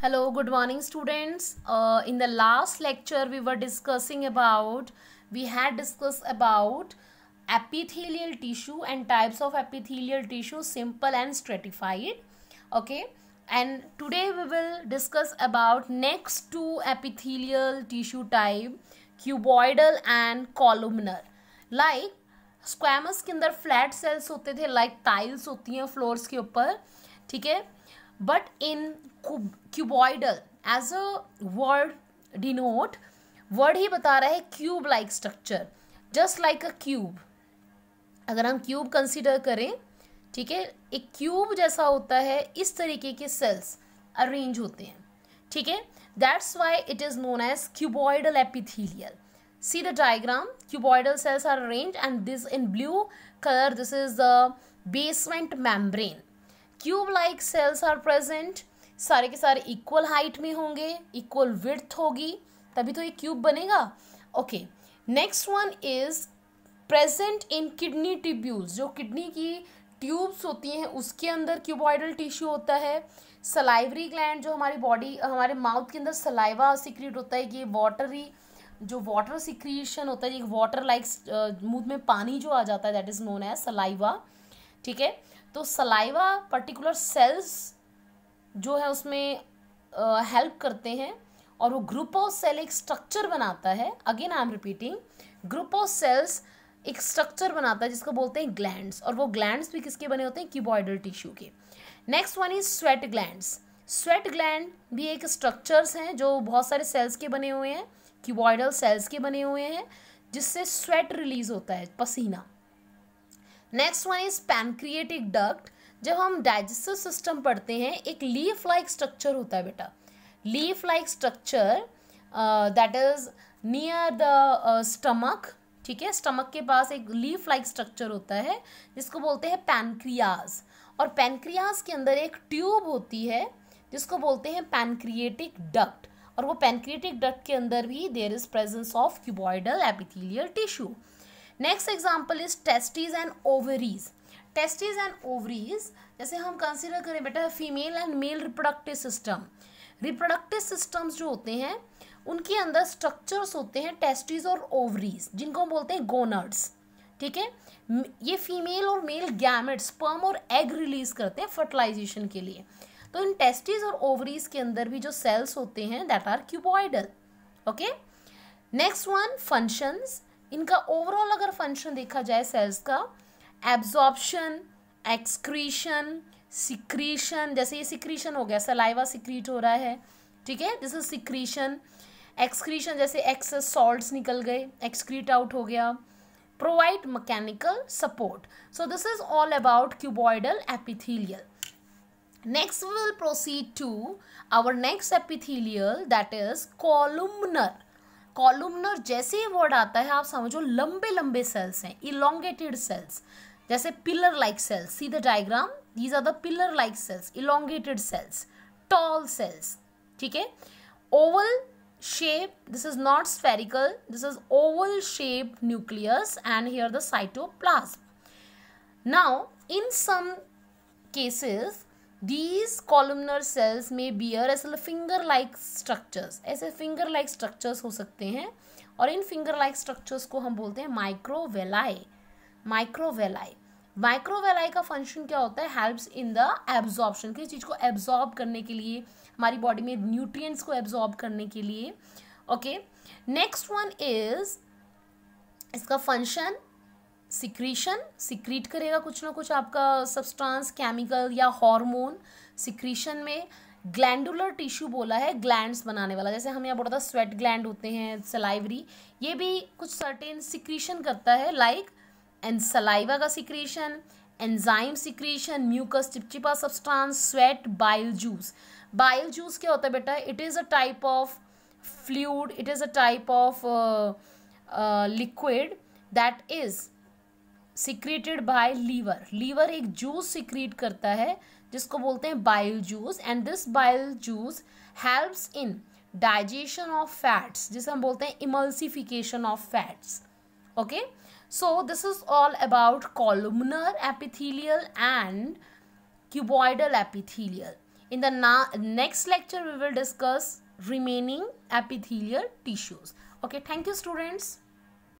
hello good morning students uh, in the last lecture we were discussing about we had discussed about epithelial tissue and types of epithelial tissue simple and stratified okay and today we will discuss about next two epithelial tissue type cuboidal and columnar like squamous के अंदर flat sales होते थे like like tiles होती हैं floors के ऊपर ठीक है but in cuboidal as a word denote word ही बता रहा है cube like structure just like a cube अगर हम क्यूब कंसिडर करें ठीक है एक क्यूब जैसा होता है इस तरीके के सेल्स अरेंज होते हैं ठीक है that's why it is known as cuboidal epithelial see the diagram cuboidal cells are arrange and this in blue colour this is the basement membrane cube like cells are present सारे के सारे equal height में होंगे equal विर्थ होगी तभी तो ये cube बनेगा okay next one is present in kidney tubules जो किडनी की ट्यूब्स होती हैं उसके अंदर क्यूबॉइडल टिश्यू होता है सलाइवरी ग्लैंड जो हमारी बॉडी हमारे माउथ के अंदर सलाइवा सिक्रीट होता है ये वाटरी जो वाटर सिक्रीशन होता है ये वाटर लाइक मुंह में पानी जो आ जाता है that is known as saliva ठीक है तो सलाइवा पर्टिकुलर सेल्स जो है उसमें हेल्प uh, करते हैं और वो ग्रुप ऑफ सेल एक स्ट्रक्चर बनाता है again I am repeating group of cells एक स्ट्रक्चर बनाता है जिसको बोलते हैं ग्लैंड्स और वो ग्लैंड्स भी किसके बने होते हैं क्यूबॉइडल टिश्यू के next one is sweat glands sweat gland भी एक स्ट्रक्चर्स हैं जो बहुत सारे सेल्स के बने हुए हैं क्यूबॉइडल सेल्स के बने हुए हैं जिससे स्वेट रिलीज होता है पसीना next one is pancreatic duct जब हम डाइजेस्टिव सिस्टम पढ़ते हैं एक लीफ लाइक स्ट्रक्चर होता है बेटा leaf like structure that is near the stomach ठीक है स्टमक के पास एक लीफ लाइक स्ट्रक्चर होता है जिसको बोलते हैं पैनक्रियाज और पैनक्रियाज के अंदर एक ट्यूब होती है जिसको बोलते हैं पैनक्रिएटिक डक्ट और वो पैनक्रिएटिक डक्ट के अंदर भी there is presence of cuboidal epithelial tissue next example is testes and ovaries testes and ovaries जैसे हम कंसिडर करें बेटा female and male reproductive system reproductive systems जो होते हैं उनके अंदर स्ट्रक्चर्स होते हैं टेस्टीज और ओवरीज जिनको हम बोलते हैं गोनर्ड्स ठीक है ये फीमेल और मेल गैमेट स्पर्म और एग रिलीज करते हैं फर्टिलाइजेशन के लिए तो इन टेस्टीज और ओवरीज के अंदर भी जो सेल्स होते हैं that are cuboidal okay next one functions इनका ओवरऑल अगर फंक्शन देखा जाए सेल्स का एब्जॉर्प्शन एक्सक्रीशन सिक्रीशन जैसे ये सिक्रीशन हो गया सलाइवा सिक्रीट हो रहा है ठीक है दिस इज सिक्रीशन एक्सक्रीशन जैसे एक्सेस सॉल्ट्स निकल गए एक्सक्रीट आउट हो गया provide mechanical support so this is all about cuboidal epithelial next will proceed to our next epithelial that is columnar columnar जैसे ही वर्ड आता है आप समझो लंबे लंबे सेल्स हैं इलोंगेटेड सेल्स जैसे pillar like cells see the diagram these are the pillar like cells elongated cells tall cells ठीक है oval shape this is not spherical this is oval shape nucleus and here the cytoplasm now in some cases these columnar cells may bear as finger like structures ऐसे finger like structures हो सकते हैं और इन finger like structures को हम बोलते हैं microvelli microvelli माइक्रोवेलाई का फंक्शन क्या होता है हेल्प्स इन द एब्जॉर्बन किसी चीज़ को एब्जॉर्ब करने के लिए हमारी बॉडी में न्यूट्रिएंट्स को एब्जॉर्ब करने के लिए ओके नेक्स्ट वन इज इसका फंक्शन सिक्रीशन सिक्रीट करेगा कुछ ना कुछ आपका सब्सटेंस केमिकल या हार्मोन सिक्रीशन में ग्लैंडुलर टिश्यू बोला है ग्लैंड्स बनाने वाला जैसे हम यहाँ बोला था स्वेट ग्लैंड होते हैं सलाइवरी ये भी कुछ सर्टेन सिक्रीशन करता है लाइक एंड सलाइवा का सिक्रीशन एंजाइम सिक्रीशन म्यूकस चिपचिपा substance sweat bile juice bile juice क्या होता है बेटा it is a type of fluid it is a type of liquid that is secreted by liver liver एक juice secrete करता है जिसको बोलते हैं bile juice and this bile juice helps in digestion of fats जिसे हम बोलते हैं emulsification of fats okay so this is all about columnar epithelial and cuboidal epithelial in the next lecture we will discuss remaining epithelial tissues okay thank you students